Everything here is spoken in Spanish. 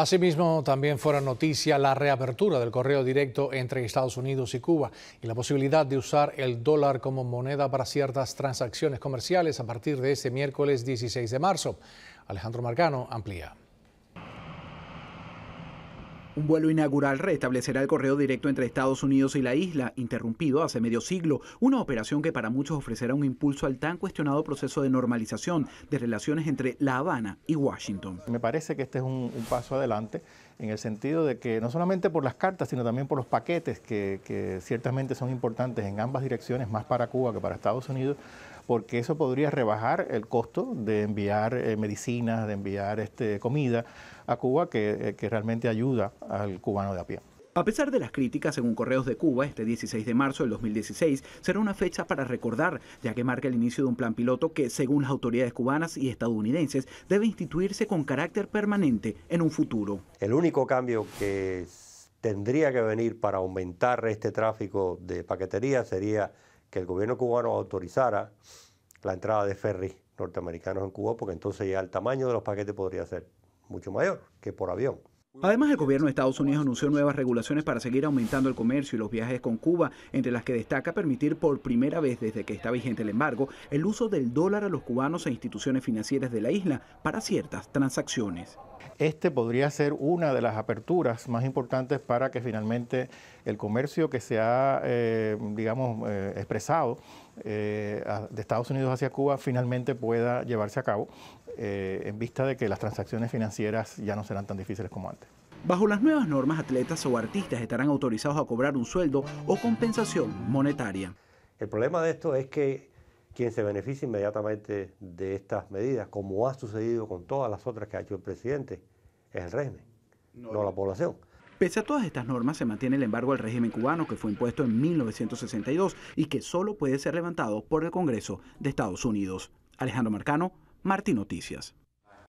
Asimismo, también fuera noticia la reapertura del correo directo entre Estados Unidos y Cuba y la posibilidad de usar el dólar como moneda para ciertas transacciones comerciales a partir de este miércoles 16 de marzo. Alejandro Marcano amplía. Un vuelo inaugural restablecerá el correo directo entre Estados Unidos y la isla, interrumpido hace medio siglo, una operación que para muchos ofrecerá un impulso al tan cuestionado proceso de normalización de relaciones entre La Habana y Washington. Me parece que este es un, paso adelante en el sentido de que no solamente por las cartas, sino también por los paquetes que, ciertamente son importantes en ambas direcciones, más para Cuba que para Estados Unidos, porque eso podría rebajar el costo de enviar eh, medicinas, de enviar este, comida a Cuba, que eh, realmente ayuda al cubano de a pie. A pesar de las críticas, según Correos de Cuba, este 16 de marzo del 2016 será una fecha para recordar, ya que marca el inicio de un plan piloto que, según las autoridades cubanas y estadounidenses, debe instituirse con carácter permanente en un futuro. El único cambio que tendría que venir para aumentar este tráfico de paquetería sería que el gobierno cubano autorizara la entrada de ferries norteamericanos en Cuba, porque entonces ya el tamaño de los paquetes podría ser mucho mayor que por avión. Además, el gobierno de Estados Unidos anunció nuevas regulaciones para seguir aumentando el comercio y los viajes con Cuba, entre las que destaca permitir por primera vez desde que está vigente el embargo el uso del dólar a los cubanos e instituciones financieras de la isla para ciertas transacciones. Este podría ser una de las aperturas más importantes para que finalmente el comercio que se ha, eh, digamos, eh, expresado eh, de Estados Unidos hacia Cuba finalmente pueda llevarse a cabo en vista de que las transacciones financieras ya no serán tan difíciles como antes. Bajo las nuevas normas, atletas o artistas estarán autorizados a cobrar un sueldo o compensación monetaria. El problema de esto es que quien se beneficia inmediatamente de estas medidas, como ha sucedido con todas las otras que ha hecho el presidente, es el régimen, no, la población. Pese a todas estas normas, se mantiene el embargo al régimen cubano que fue impuesto en 1962 y que solo puede ser levantado por el Congreso de Estados Unidos. Alejandro Marcano, Martín Noticias.